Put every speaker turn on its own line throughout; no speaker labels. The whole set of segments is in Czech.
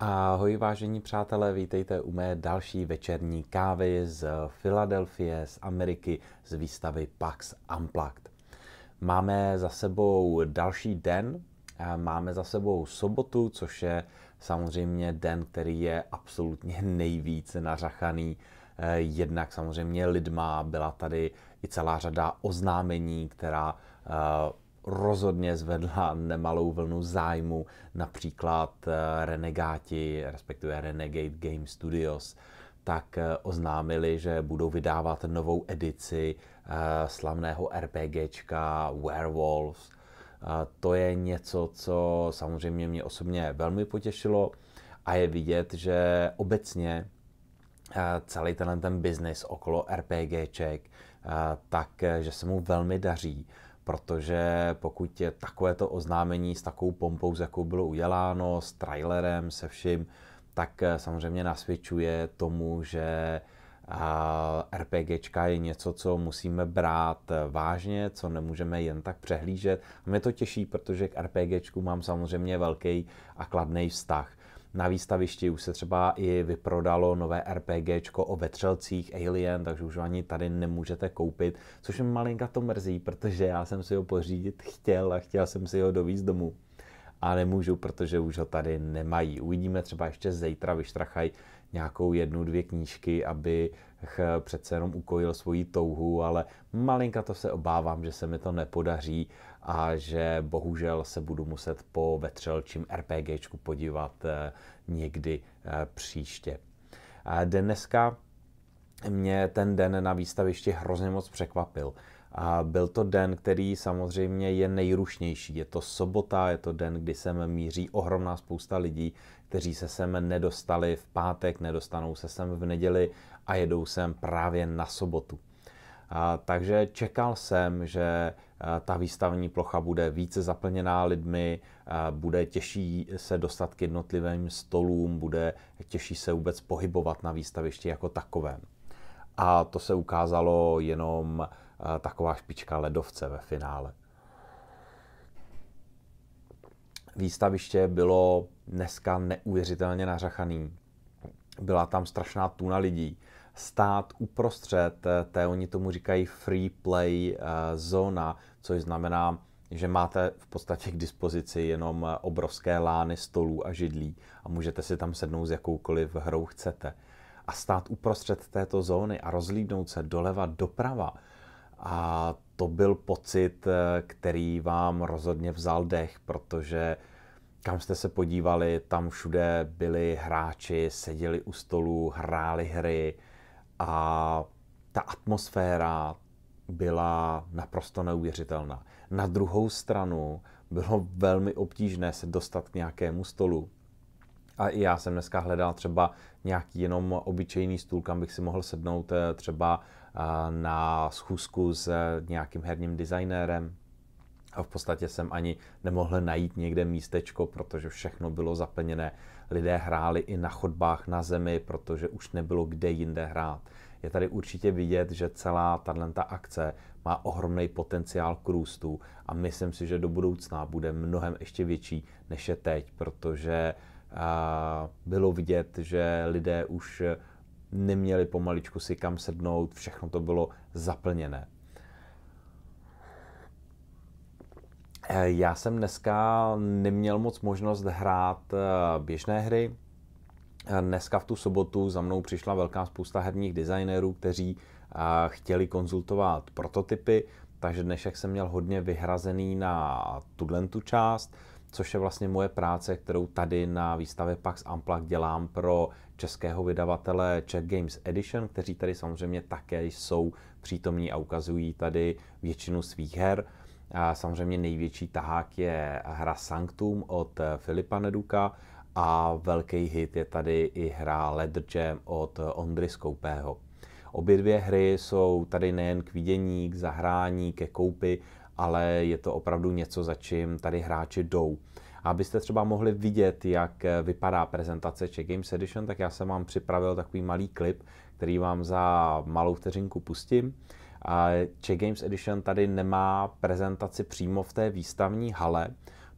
Ahoj vážení přátelé, vítejte u mé další večerní kávy z Filadelfie, z Ameriky, z výstavy PAX Unplugged. Máme za sebou další den, máme za sebou sobotu, což je samozřejmě den, který je absolutně nejvíce nařachaný e, jednak samozřejmě lidma, byla tady i celá řada oznámení, která e, rozhodně zvedla nemalou vlnu zájmu, například eh, Renegáti, respektive Renegade Game Studios, tak eh, oznámili, že budou vydávat novou edici eh, slavného RPGčka Werewolves. To je něco, co samozřejmě mě osobně velmi potěšilo a je vidět, že obecně celý ten, ten biznis okolo RPGček, tak, že se mu velmi daří protože pokud je takovéto oznámení s takovou pompou, s jakou bylo uděláno, s trailerem, se vším, tak eh, samozřejmě nasvědčuje tomu, že eh, RPGčka je něco, co musíme brát eh, vážně, co nemůžeme jen tak přehlížet. A mě to těší, protože k RPGčku mám samozřejmě velký a kladný vztah. Na výstavišti už se třeba i vyprodalo nové RPGčko o vetřelcích Alien, takže už ani tady nemůžete koupit, což mi malinka to mrzí, protože já jsem si ho pořídit chtěl a chtěl jsem si ho dovíz domů a nemůžu, protože už ho tady nemají. Uvidíme třeba ještě zítra vyštrachají nějakou jednu, dvě knížky, aby eh, přece jenom ukojil svoji touhu, ale malinka to se obávám, že se mi to nepodaří a že bohužel se budu muset po vetřelčím RPGčku podívat eh, někdy eh, příště. Dneska mě ten den na výstavišti hrozně moc překvapil. A byl to den, který samozřejmě je nejrušnější. Je to sobota, je to den, kdy sem míří ohromná spousta lidí, kteří se sem nedostali v pátek, nedostanou se sem v neděli a jedou sem právě na sobotu. A, takže čekal jsem, že a, ta výstavní plocha bude více zaplněná lidmi, a, bude těžší se dostat k jednotlivým stolům, bude těžší se vůbec pohybovat na výstavišti jako takovém. A to se ukázalo jenom taková špička ledovce ve finále. výstaviště bylo dneska neuvěřitelně nařachaný. Byla tam strašná tuna lidí. Stát uprostřed eh, té, oni tomu říkají free play eh, zóna, což znamená, že máte v podstatě k dispozici jenom eh, obrovské lány stolů a židlí a můžete si tam sednout s jakoukoliv hrou chcete. A stát uprostřed této zóny a rozlídnout se doleva doprava a to byl pocit, eh, který vám rozhodně vzal dech, protože kam jste se podívali, tam všude byli hráči, seděli u stolu, hráli hry a ta atmosféra byla naprosto neuvěřitelná. Na druhou stranu bylo velmi obtížné se dostat k nějakému stolu. A i já jsem dneska hledal třeba nějaký jenom obyčejný stůl, kam bych si mohl sednout eh, třeba na schůzku s nějakým herním designérem, a v podstatě jsem ani nemohl najít někde místečko, protože všechno bylo zaplněné. Lidé hráli i na chodbách na zemi, protože už nebylo kde jinde hrát. Je tady určitě vidět, že celá tato akce má ohromný potenciál k růstu a myslím si, že do budoucna bude mnohem ještě větší, než je teď, protože bylo vidět, že lidé už neměli pomaličku si kam sednout, všechno to bylo zaplněné. Eh, já jsem dneska neměl moc možnost hrát eh, běžné hry. Eh, dneska v tu sobotu za mnou přišla velká spousta herních designérů, kteří chtěli konzultovat prototypy, takže dnešek jsem měl hodně vyhrazený na tuhle tu část což je vlastně moje práce, kterou tady na výstavě PAX Amplak dělám pro českého vydavatele Czech Games Edition, kteří tady samozřejmě také jsou přítomní a ukazují tady většinu svých her. A samozřejmě největší tahák je hra Sanctum od Filipa Neduka a velký hit je tady i hra Leather Jam od Ondry Skoupého. Obě dvě hry jsou tady nejen k vidění, k zahrání, ke koupi, ale je to opravdu něco, za čím tady hráči jdou. abyste třeba mohli vidět, jak eh, vypadá prezentace Czech Games Edition, tak já jsem vám připravil takový malý klip, který vám za malou vteřinku pustím. A Czech Games Edition tady nemá prezentaci přímo v té výstavní hale,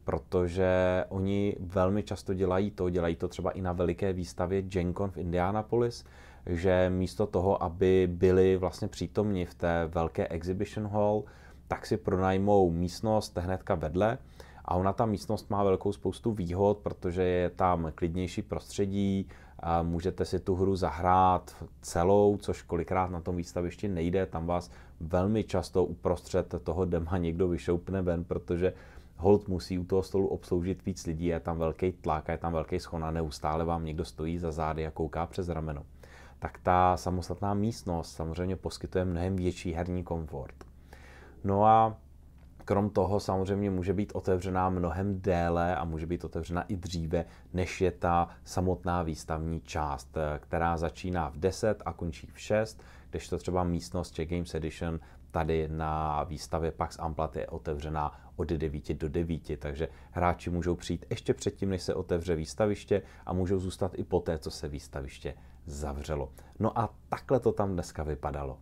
protože oni velmi často dělají to, dělají to třeba i na veliké výstavě GenCon v Indianapolis, že místo toho, aby byli vlastně přítomni v té velké exhibition hall, tak si pronajmou místnost hnedka vedle a ona ta místnost má velkou spoustu výhod, protože je tam klidnější prostředí, a můžete si tu hru zahrát celou, což kolikrát na tom výstavišti nejde, tam vás velmi často uprostřed toho dema někdo vyšoupne ven, protože hold musí u toho stolu obsloužit víc lidí, je tam velký tlak a je tam velký schon a neustále vám někdo stojí za zády a kouká přes rameno. Tak ta samostatná místnost samozřejmě poskytuje mnohem větší herní komfort. No a krom toho samozřejmě může být otevřená mnohem déle a může být otevřena i dříve, než je ta samotná výstavní část, eh, která začíná v 10 a končí v 6, kdežto třeba místnost Czech Games Edition tady na výstavě Pax Amplat je otevřená od 9 do 9, takže hráči můžou přijít ještě předtím, než se otevře výstaviště a můžou zůstat i poté, co se výstaviště zavřelo. No a takhle to tam dneska vypadalo.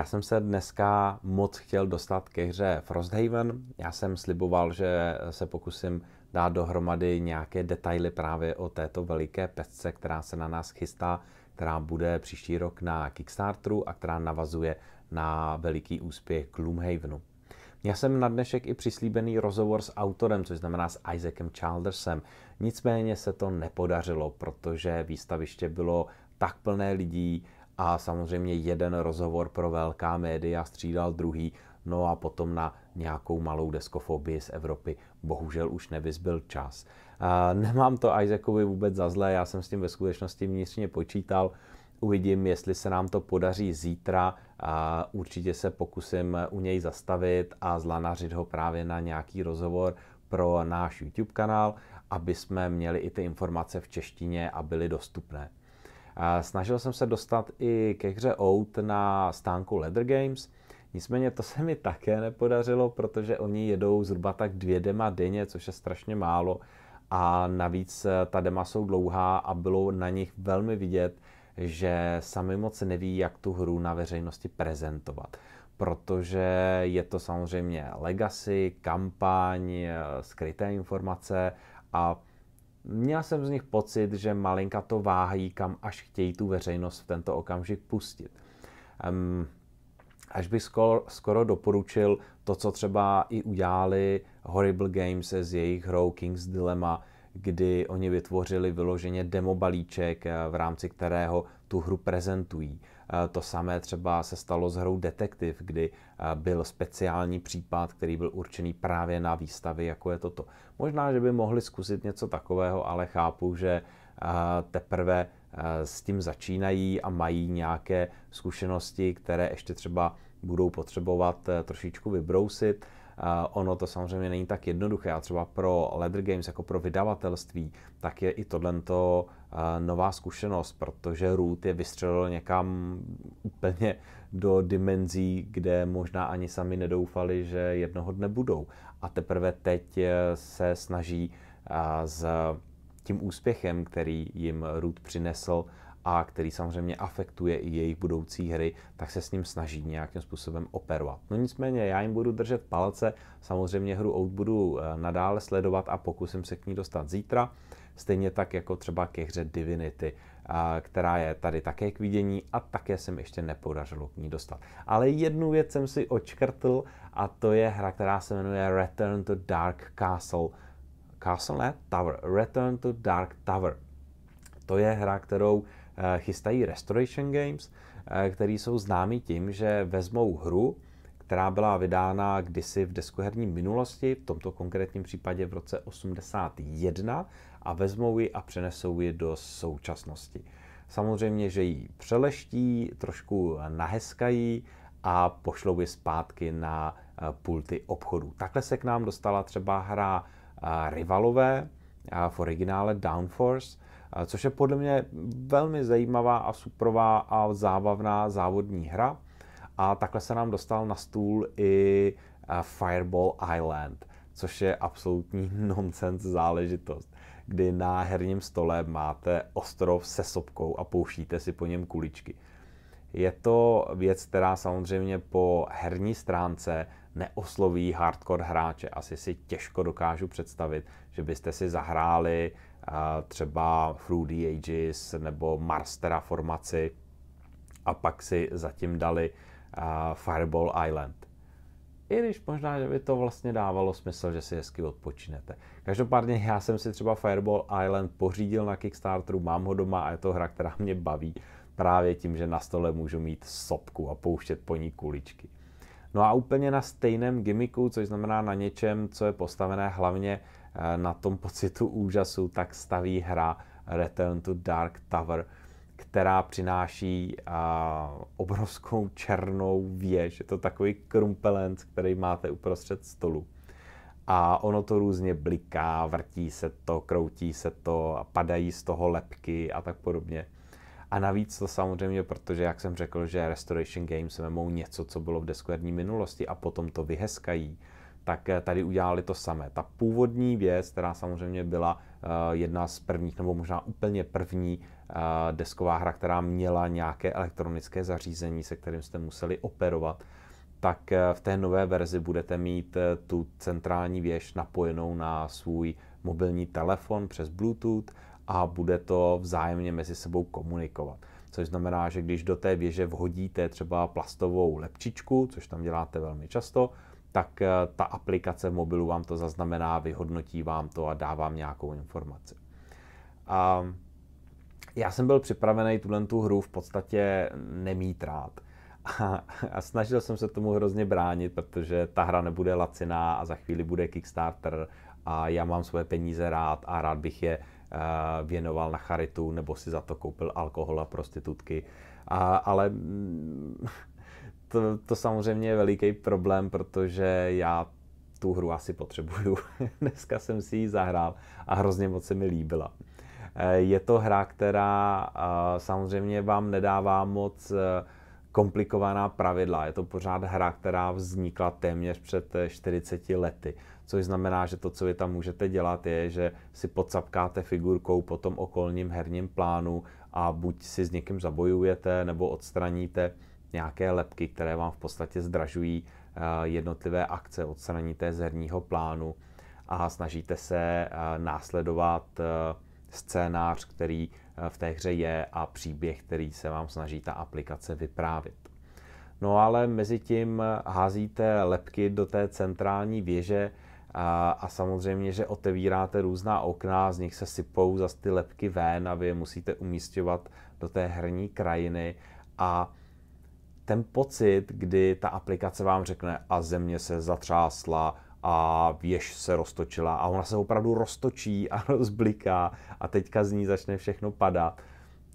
Já jsem se dneska moc chtěl dostat ke hře Frosthaven. Já jsem sliboval, že se pokusím dát dohromady nějaké detaily právě o této veliké pesce, která se na nás chystá, která bude příští rok na Kickstarteru a která navazuje na veliký úspěch Gloomhavenu. Já jsem na dnešek i přislíbený rozhovor s autorem, což znamená s Isaacem Childersem. Nicméně se to nepodařilo, protože výstaviště bylo tak plné lidí, a samozřejmě jeden rozhovor pro velká média střídal druhý, no a potom na nějakou malou deskofobii z Evropy bohužel už nevyzbyl čas. Nemám to Isaacovi vůbec za zlé, já jsem s tím ve skutečnosti vnitřně počítal, Uvidím, jestli se nám to podaří zítra. A určitě se pokusím u něj zastavit a zlanařit ho právě na nějaký rozhovor pro náš YouTube kanál, aby jsme měli i ty informace v češtině a byly dostupné. Snažil jsem se dostat i ke hře Out na stánku Leather Games, nicméně to se mi také nepodařilo, protože oni jedou zhruba tak dvě dema denně, což je strašně málo a navíc eh, ta dema jsou dlouhá a bylo na nich velmi vidět, že sami moc neví, jak tu hru na veřejnosti prezentovat. Protože je to samozřejmě legacy, kampaň, eh, skryté informace a Měl jsem z nich pocit, že malinka to váhají, kam až chtějí tu veřejnost v tento okamžik pustit. Um, až bych skoro, skoro doporučil to, co třeba i udělali Horrible Games s jejich hrou King's Dilemma, kdy oni vytvořili vyloženě demo balíček, eh, v rámci kterého tu hru prezentují. Eh, to samé třeba se stalo s hrou Detektiv, kdy eh, byl speciální případ, který byl určený právě na výstavy, jako je toto. Možná, že by mohli zkusit něco takového, ale chápu, že eh, teprve s tím začínají a mají nějaké zkušenosti, které ještě třeba budou potřebovat trošičku vybrousit. Ono to samozřejmě není tak jednoduché a třeba pro Leather Games jako pro vydavatelství, tak je i tohle nová zkušenost, protože Root je vystřelil někam úplně do dimenzí, kde možná ani sami nedoufali, že jednoho dne budou. A teprve teď e, se snaží s tím úspěchem, který jim Root přinesl, a který samozřejmě afektuje i jejich budoucí hry, tak se s ním snaží nějakým způsobem operovat. No nicméně já jim budu držet palce, samozřejmě hru Out budu eh, nadále sledovat a pokusím se k ní dostat zítra, stejně tak jako třeba ke hře Divinity, eh, která je tady také k vidění a také jsem ještě nepodařilo k ní dostat. Ale jednu věc jsem si očkrtl a to je hra, která se jmenuje Return to Dark Castle. Castle ne? Tower. Return to Dark Tower. To je hra, kterou Eh, chystají Restoration Games, eh, který jsou známí tím, že vezmou hru, která byla vydána kdysi v deskoherní minulosti, v tomto konkrétním případě v roce 81, a vezmou ji a přenesou ji do současnosti. Samozřejmě, že ji přeleští, trošku naheskají a pošlou ji zpátky na eh, pulty obchodů. Takhle se k nám dostala třeba hra Rivalové v originále Downforce, což je podle mě velmi zajímavá a suprová a zábavná závodní hra. A takhle se nám dostal na stůl i eh, Fireball Island, což je absolutní nonsense záležitost kdy na herním stole máte ostrov se sopkou a pouštíte si po něm kuličky. Je to věc, která samozřejmě po herní stránce neosloví hardcore hráče. Asi si těžko dokážu představit, že byste si zahráli třeba Through the Ages nebo Mars formaci a pak si zatím dali Fireball Island. I když možná, že by to vlastně dávalo smysl, že si hezky odpočinete. Každopádně já jsem si třeba Fireball Island pořídil na Kickstarteru, mám ho doma a je to hra, která mě baví právě tím, že na stole můžu mít sopku a pouštět po ní kuličky. No a úplně na stejném gimmiku, což znamená na něčem, co je postavené hlavně Eh, na tom pocitu úžasu tak staví hra Return to Dark Tower, která přináší eh, obrovskou černou věž. Je to takový krumpelenc, který máte uprostřed stolu. A ono to různě bliká, vrtí se to, kroutí se to, a padají z toho lepky a tak podobně. A navíc to samozřejmě, protože jak jsem řekl, že Restoration Games vemou něco, co bylo v deskoherní minulosti a potom to vyhezkají, tak eh, tady udělali to samé. Ta původní věc, která samozřejmě byla eh, jedna z prvních, nebo možná úplně první eh, desková hra, která měla nějaké elektronické zařízení, se kterým jste museli operovat, tak v té nové verzi budete mít tu centrální věž napojenou na svůj mobilní telefon přes Bluetooth a bude to vzájemně mezi sebou komunikovat. Což znamená, že když do té věže vhodíte třeba plastovou lepčičku, což tam děláte velmi často, tak eh, ta aplikace v mobilu vám to zaznamená, vyhodnotí vám to a dá vám nějakou informaci. A já jsem byl připravený tuhle tu hru v podstatě nemít rád. A, a snažil jsem se tomu hrozně bránit, protože ta hra nebude laciná a za chvíli bude Kickstarter a já mám svoje peníze rád a rád bych je eh, věnoval na charitu nebo si za to koupil alkohol a prostitutky. A, ale mm, to, to samozřejmě je veliký problém, protože já tu hru asi potřebuju. Dneska jsem si ji zahrál a hrozně moc se mi líbila. Eh, je to hra, která eh, samozřejmě vám nedává moc eh, komplikovaná pravidla. Je to pořád hra, která vznikla téměř před 40 lety. Což znamená, že to, co vy tam můžete dělat, je, že si podsapkáte figurkou po tom okolním herním plánu a buď si s někým zabojujete nebo odstraníte nějaké lepky, které vám v podstatě zdražují eh, jednotlivé akce, odstraníte z herního plánu a snažíte se eh, následovat eh, scénář, který v té hře je a příběh, který se vám snaží ta aplikace vyprávět. No ale mezi tím házíte lepky do té centrální věže a, a samozřejmě, že otevíráte různá okna, z nich se sypou zase ty lepky ven a vy je musíte umístěvat do té herní krajiny a ten pocit, kdy ta aplikace vám řekne a země se zatřásla, a věž se roztočila a ona se opravdu roztočí a rozbliká a teďka z ní začne všechno padat,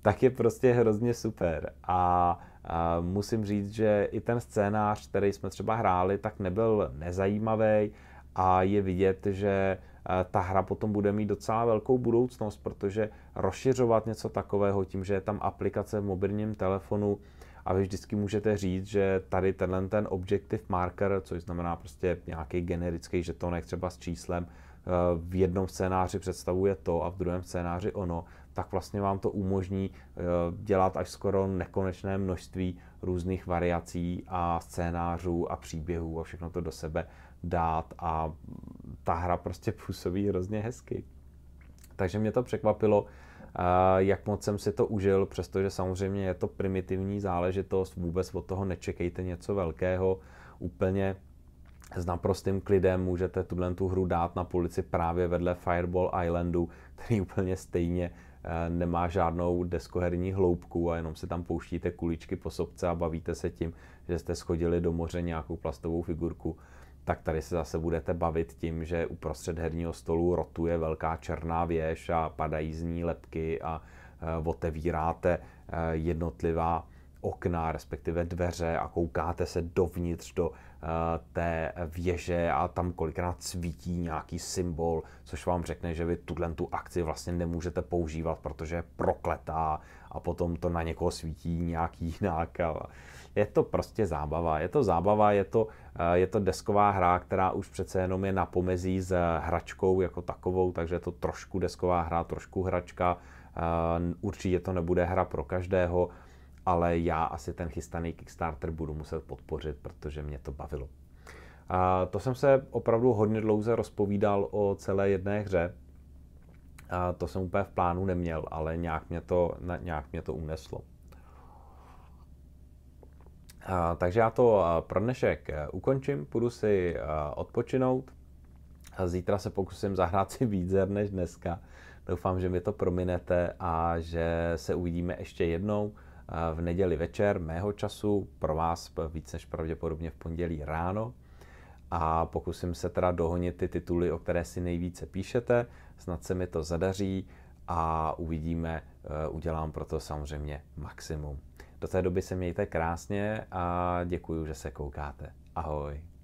tak je prostě hrozně super. A, a musím říct, že i ten scénář, který jsme třeba hráli, tak nebyl nezajímavý a je vidět, že ta hra potom bude mít docela velkou budoucnost, protože rozšiřovat něco takového tím, že je tam aplikace v mobilním telefonu, a vy vždycky můžete říct, že tady tenhle ten objective marker, což znamená prostě nějaký generický žetonek třeba s číslem, eh, v jednom scénáři představuje to a v druhém scénáři ono, tak vlastně vám to umožní eh, dělat až skoro nekonečné množství různých variací a scénářů a příběhů a všechno to do sebe dát a ta hra prostě působí hrozně hezky. Takže mě to překvapilo, jak moc jsem si to užil, přestože samozřejmě je to primitivní záležitost, vůbec od toho nečekejte něco velkého, úplně s naprostým klidem můžete tuhle tu hru dát na polici právě vedle Fireball Islandu, který úplně stejně eh, nemá žádnou deskoherní hloubku a jenom si tam pouštíte kuličky po sobce a bavíte se tím, že jste schodili do moře nějakou plastovou figurku tak tady se zase budete bavit tím, že uprostřed herního stolu rotuje velká černá věž a padají z ní lepky a eh, otevíráte eh, jednotlivá okna, respektive dveře a koukáte se dovnitř do eh, té věže a tam kolikrát svítí nějaký symbol, což vám řekne, že vy tuhle tu akci vlastně nemůžete používat, protože je prokletá a potom to na někoho svítí nějaký jinak. Je to prostě zábava, je to zábava, je to Eh, je to desková hra, která už přece jenom je na pomezí s hračkou jako takovou, takže je to trošku desková hra, trošku hračka. Eh, určitě to nebude hra pro každého, ale já asi ten chystaný Kickstarter budu muset podpořit, protože mě to bavilo. A eh, to jsem se opravdu hodně dlouze rozpovídal o celé jedné hře. A to jsem úplně v plánu neměl, ale nějak mě to, nějak mě to uneslo takže já to pro dnešek e, ukončím, půjdu si odpočinout. Zítra se pokusím zahrát si víc než dneska. Doufám, že mi to prominete a že se uvidíme ještě jednou v neděli večer mého času, pro vás víc než pravděpodobně v pondělí ráno. A pokusím se teda dohonit ty tituly, o které si nejvíce píšete. Snad se mi to zadaří a uvidíme, e, udělám pro to samozřejmě maximum. Do té doby se mějte krásně a děkuji, že se koukáte. Ahoj.